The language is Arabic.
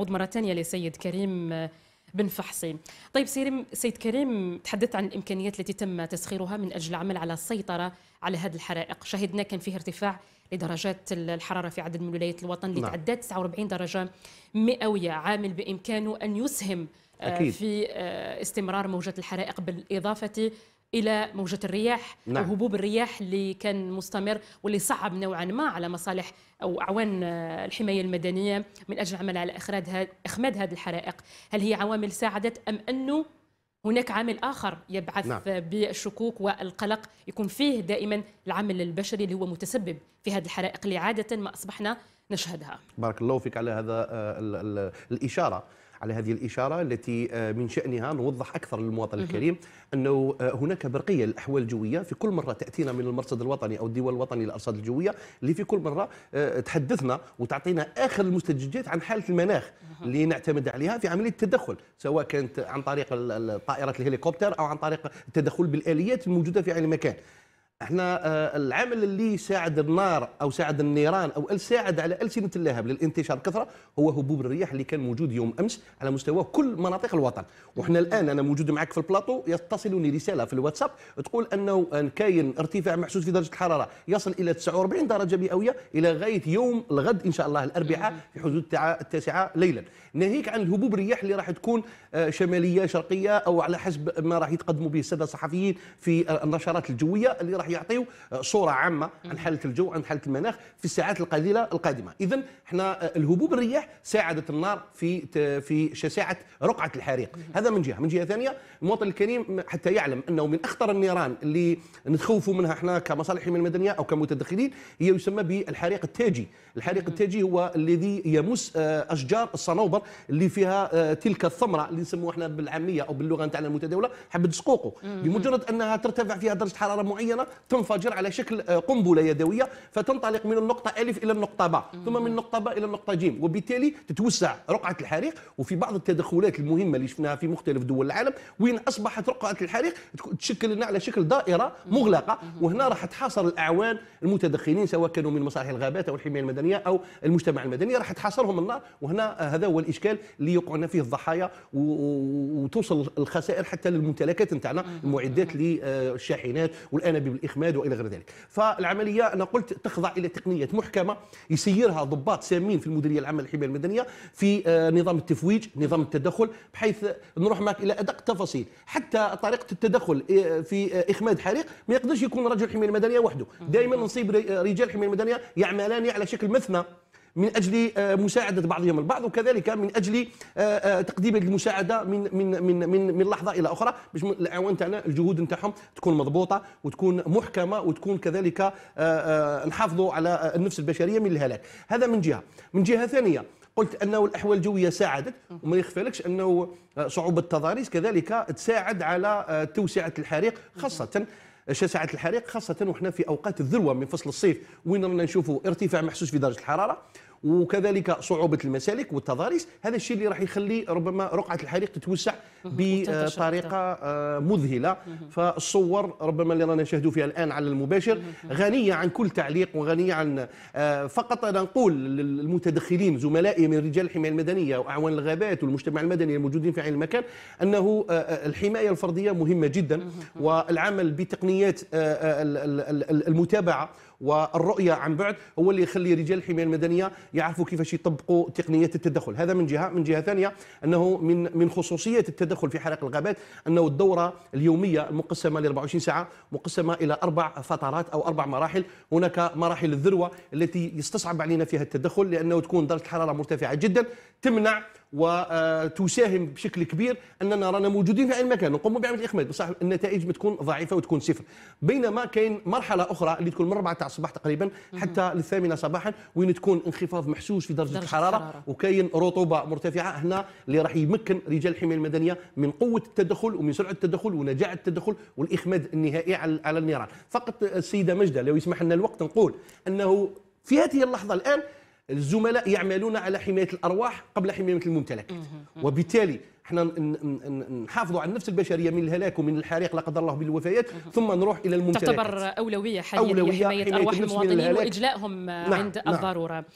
نعود مرة ثانية لسيد كريم آه، بن فحصي طيب سيد كريم تحدثت عن الإمكانيات التي تم تسخيرها من أجل العمل على السيطرة على هذه الحرائق شهدنا كان فيه ارتفاع لدرجات الحرارة في عدد من ولايات الوطن اللي نعم. تعدت 49 درجة مئوية عامل بإمكانه أن يسهم آه، أكيد. في آه، استمرار موجة الحرائق بالإضافة الى موجه الرياح نعم. وهبوب الرياح اللي كان مستمر واللي صعب نوعا ما على مصالح او اعوان آه، الحمايه المدنيه من اجل العمل على اخراج اخماد هذه الحرائق هل هي عوامل ساعدت ام انه هناك عامل اخر يبعث نعم. بالشكوك والقلق يكون فيه دائما العامل البشري اللي هو متسبب في هذه الحرائق اللي عاده ما اصبحنا نشهدها بارك الله فيك على هذا آه، الاشاره على هذه الإشارة التي آه، من شأنها نوضح أكثر للمواطن الكريم أنه آه، هناك برقية للأحوال الجوية في كل مرة تأتينا من المرصد الوطني أو الدول الوطني للأرصاد الجوية اللي في كل مرة آه، تحدثنا وتعطينا آخر المستجدات عن حالة المناخ اللي نعتمد عليها في عملية التدخل سواء كانت عن طريق الطائرات الهليكوبتر أو عن طريق التدخل بالآليات الموجودة في أي مكان احنا آه، العمل اللي يساعد النار او ساعد النيران او ساعد على السنه اللهب للانتشار بكثره هو هبوب الرياح اللي كان موجود يوم امس على مستوى كل مناطق الوطن وحنا الان انا موجود معك في البلاطو يتصلني رساله في الواتساب تقول انه كاين ارتفاع محسوس في درجه الحراره يصل الى 49 درجه مئويه الى غايه يوم الغد ان شاء الله الاربعاء في حدود التاسعه ليلا ناهيك عن هبوب الرياح اللي راح تكون آه، شماليه شرقيه او على حسب ما راح يتقدموا به الساده الصحفيين في آه، النشرات الجويه اللي راح راح يعطيو آه، صوره عامه عن حاله الجو عن حاله المناخ في الساعات القليله القادمه اذا احنا آه، الهبوب الرياح ساعدت النار في في شساعه رقعه الحريق هذا من جهه من جهه ثانيه المواطن الكريم حتى يعلم انه من اخطر النيران اللي نتخوفوا منها احنا كمصالح من المدنيه او كمتدخلين هي يسمى بالحريق التاجي الحريق التاجي هو الذي يمس آه، اشجار الصنوبر اللي فيها تلك الثمره اللي نسموها احنا بالعاميه او باللغه نتاعنا المتداوله حبه سقوقه بمجرد انها ترتفع فيها درجه حراره معينه تنفجر على شكل آه، قنبله يدويه فتنطلق من النقطه الف الى النقطه باء ثم من النقطه باء الى النقطه جيم وبالتالي تتوسع رقعه الحريق وفي بعض التدخلات المهمه اللي شفناها في مختلف دول العالم وين اصبحت رقعه الحريق تشكل لنا على شكل دائره مغلقه وهنا راح تحاصر الاعوان المتدخلين سواء كانوا من مصالح الغابات او الحمايه المدنيه او المجتمع المدني راح تحاصرهم النار وهنا آه، هذا هو الاشكال اللي يقعنا فيه الضحايا وتوصل الخسائر حتى للممتلكات نتاعنا المعدات للشاحنات والانابيب الاخماد والى غير ذلك فالعمليه انا قلت تخضع الى تقنيه محكمه يسيرها ضباط سامين في المديريه العامه للحمايه المدنيه في آه، نظام التفويج نظام التدخل بحيث نروح معك الى ادق التفاصيل حتى طريقه التدخل آه، في آه، اخماد حريق ما يقدرش يكون رجل الحمايه المدنيه وحده دائما نصيب رجال الحمايه المدنيه يعملان على شكل مثنى من اجل آه، مساعده بعضهم البعض وكذلك من اجل آه، آه، تقديم المساعده من من من من, من لحظه الى اخرى باش الاعوان تاعنا الجهود نتاعهم تكون مضبوطه وتكون محكمه وتكون كذلك نحافظوا على النفس البشريه من الهلاك هذا من جهه من جهه ثانيه قلت انه الاحوال الجويه ساعدت وما يخفلكش انه صعوبه التضاريس كذلك تساعد على توسعه الحريق خاصه شاسعه الحريق خاصه وحنا في اوقات الذروه من فصل الصيف وين رانا نشوفوا ارتفاع محسوس في درجه الحراره وكذلك صعوبه المسالك والتضاريس هذا الشيء اللي راح يخلي ربما رقعه الحريق تتوسع بطريقه آه، مذهله فالصور ربما اللي رانا نشاهدوا فيها الان على المباشر غنيه عن كل تعليق وغنيه عن آه، فقط انا نقول للمتدخلين زملائي من رجال الحمايه المدنيه واعوان الغابات والمجتمع المدني الموجودين في عين المكان انه آه، الحمايه الفرديه مهمه جدا والعمل بتقنيات المتابعه والرؤيه عن بعد هو اللي يخلي رجال الحمايه المدنيه يعرفوا كيفاش يطبقوا تقنيات التدخل هذا من جهه من جهه ثانيه انه من من خصوصيه التدخل في حرائق الغابات انه الدوره اليوميه المقسمه ل 24 ساعه مقسمه الى اربع فترات او اربع مراحل هناك مراحل الذروه التي يستصعب علينا فيها التدخل لانه تكون درجه الحراره مرتفعه جدا تمنع وتساهم بشكل كبير اننا رانا موجودين في اي مكان نقوم بعمل الاخماد بصح النتائج بتكون ضعيفه وتكون صفر بينما كاين مرحله اخرى اللي تكون من 4 تاع الصباح تقريبا حتى للثامنه صباحا وين تكون انخفاض محسوس في درجه, درجة الحراره وكاين رطوبه مرتفعه هنا اللي راح يمكن رجال الحمايه المدنيه من قوه التدخل ومن سرعه التدخل ونجاعه التدخل والاخماد النهائي على النيران فقط السيده مجده لو يسمح لنا الوقت نقول انه في هذه اللحظه الان الزملاء يعملون على حمايه الارواح قبل حمايه الممتلكات وبالتالي احنا نحافظوا على النفس البشريه من الهلاك ومن الحريق لا قدر الله بالوفيات ثم نروح الى الممتلكات تعتبر اولويه حاليا أولوية حمايه, حماية ارواح المواطنين واجلائهم نعم عند نعم الضروره